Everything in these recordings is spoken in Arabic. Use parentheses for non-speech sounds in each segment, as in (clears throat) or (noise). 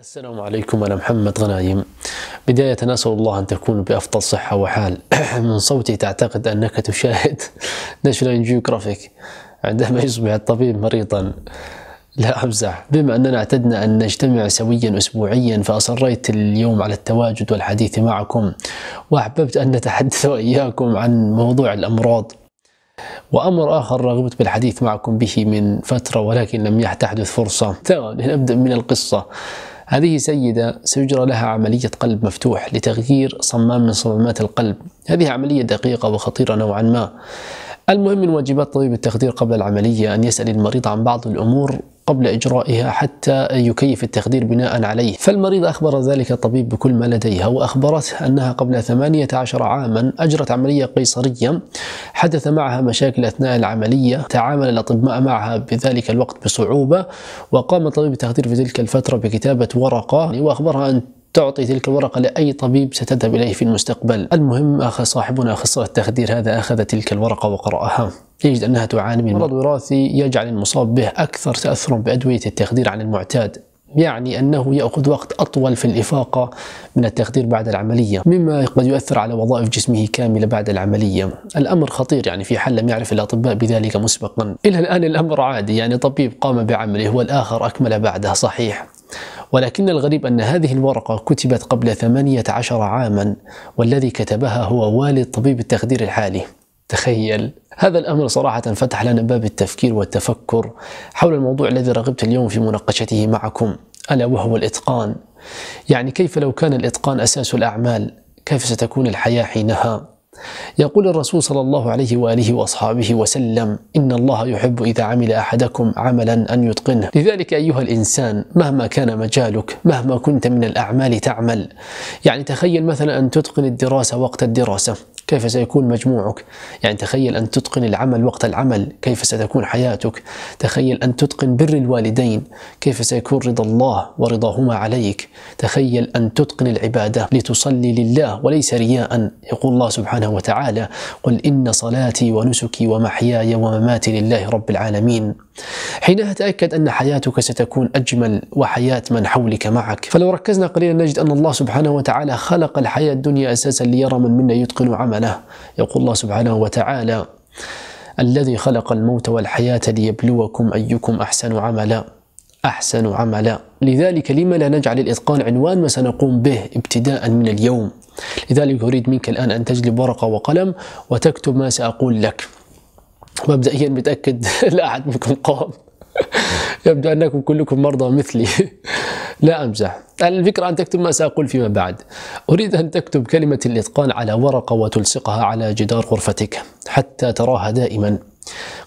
السلام عليكم أنا محمد غنايم بداية نسأل الله أن تكون بأفضل صحة وحال (clears throat) من صوتي تعتقد أنك تشاهد (laughs) نشر جيوغرافيك عندما يصبح الطبيب مريضا لا أمزح بما أننا اعتدنا أن نجتمع سويا أسبوعيا فأصريت اليوم على التواجد والحديث معكم وأحببت أن نتحدث (laughs) وإياكم عن موضوع الأمراض وأمر آخر رغبت بالحديث معكم به من فترة ولكن لم تحدث فرصة نبدأ من القصة هذه سيدة سيجرى لها عملية قلب مفتوح لتغيير صمام من صمامات القلب هذه عملية دقيقة وخطيرة نوعا ما المهم من واجبات طبيب التخدير قبل العملية أن يسأل المريض عن بعض الأمور قبل إجرائها حتى يكيف التخدير بناء عليه فالمريض أخبر ذلك الطبيب بكل ما لديها وأخبرته أنها قبل 18 عاما أجرت عملية قيصرية حدث معها مشاكل أثناء العملية تعامل الأطباء معها بذلك الوقت بصعوبة وقام طبيب التخدير في تلك الفترة بكتابة ورقة وأخبرها أن تعطي تلك الورقة لأي طبيب ستذهب إليه في المستقبل المهم أخ صاحبنا خسر التخدير هذا أخذ تلك الورقة وقرأها يجد أنها تعاني من مرض وراثي يجعل المصاب به أكثر تأثرا بأدوية التخدير عن المعتاد يعني أنه يأخذ وقت أطول في الإفاقة من التخدير بعد العملية مما قد يؤثر على وظائف جسمه كاملة بعد العملية الأمر خطير يعني في حال لم يعرف الأطباء بذلك مسبقا إلى الآن الأمر عادي يعني طبيب قام بعمله والآخر أكمل بعدها صحيح ولكن الغريب أن هذه الورقة كتبت قبل 18 عاما والذي كتبها هو والد طبيب التخدير الحالي تخيل هذا الأمر صراحة فتح لنا باب التفكير والتفكر حول الموضوع الذي رغبت اليوم في مناقشته معكم ألا وهو الإتقان يعني كيف لو كان الإتقان أساس الأعمال كيف ستكون الحياة حينها يقول الرسول صلى الله عليه واله واصحابه وسلم ان الله يحب اذا عمل احدكم عملا ان يتقنه لذلك ايها الانسان مهما كان مجالك مهما كنت من الاعمال تعمل يعني تخيل مثلا ان تتقن الدراسه وقت الدراسه كيف سيكون مجموعك يعني تخيل أن تتقن العمل وقت العمل كيف ستكون حياتك تخيل أن تتقن بر الوالدين كيف سيكون رضا الله ورضاهما عليك تخيل أن تتقن العبادة لتصلي لله وليس رياء يقول الله سبحانه وتعالى قل إن صلاتي ونسكي ومحياي ومماتي لله رب العالمين حينها تأكد أن حياتك ستكون أجمل وحياة من حولك معك فلو ركزنا قليلا نجد أن الله سبحانه وتعالى خلق الحياة الدنيا أساسا ليرى من منا يتقن عمله يقول الله سبحانه وتعالى الذي خلق الموت والحياة ليبلوكم أيكم أحسن عملا أحسن عملا لذلك لما لا نجعل الإتقان عنوان ما سنقوم به ابتداء من اليوم لذلك أريد منك الآن أن تجلب ورقة وقلم وتكتب ما سأقول لك مبدئيا متأكد (laughs) لا أحد منكم قام (laughs) يبدو أنكم كلكم مرضى مثلي (laughs) لا أمزح الفكرة أن تكتب ما سأقول فيما بعد أريد أن تكتب كلمة الإتقان على ورقة وتلصقها على جدار غرفتك حتى تراها دائما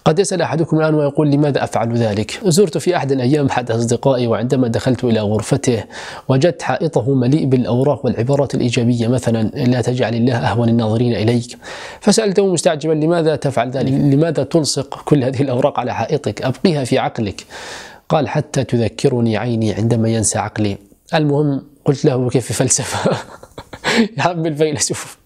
قد يسأل أحدكم الآن ويقول لماذا أفعل ذلك زرت في أحد الأيام أحد أصدقائي وعندما دخلت إلى غرفته وجدت حائطه مليء بالأوراق والعبارات الإيجابية مثلا لا تجعل الله أهون الناظرين إليك فسألته مستعجبا لماذا تفعل ذلك لماذا تلصق كل هذه الأوراق على حائطك أبقيها في عقلك قال حتى تذكرني عيني عندما ينسى عقلي المهم قلت له كيف فلسفة (laughs) يا عم الفيلسوف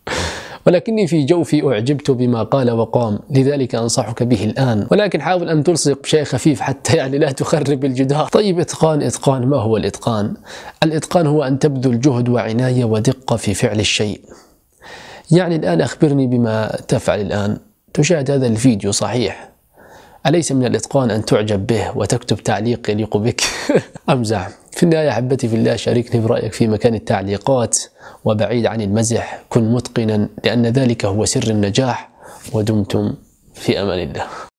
ولكني في جوفي أعجبت بما قال وقام لذلك أنصحك به الآن ولكن حاول أن تلصق بشيء خفيف حتى يعني لا تخرب الجدار طيب إتقان إتقان ما هو الإتقان؟ الإتقان هو أن تبذل جهد وعناية ودقة في فعل الشيء يعني الآن أخبرني بما تفعل الآن تشاهد هذا الفيديو صحيح أليس من الإتقان أن تعجب به وتكتب تعليق يليق بك؟ (laughs) أمزح في النهاية أحبتي في الله شاركني برأيك في مكان التعليقات وبعيد عن المزح كن متقنا لأن ذلك هو سر النجاح ودمتم في أمان الله